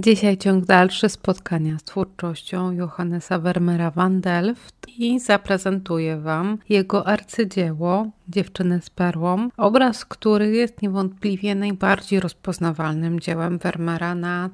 Dzisiaj ciąg dalszy spotkania z twórczością Johannesa Vermeera van Delft i zaprezentuję Wam jego arcydzieło Dziewczyny z perłą, obraz, który jest niewątpliwie najbardziej rozpoznawalnym dziełem Vermeera na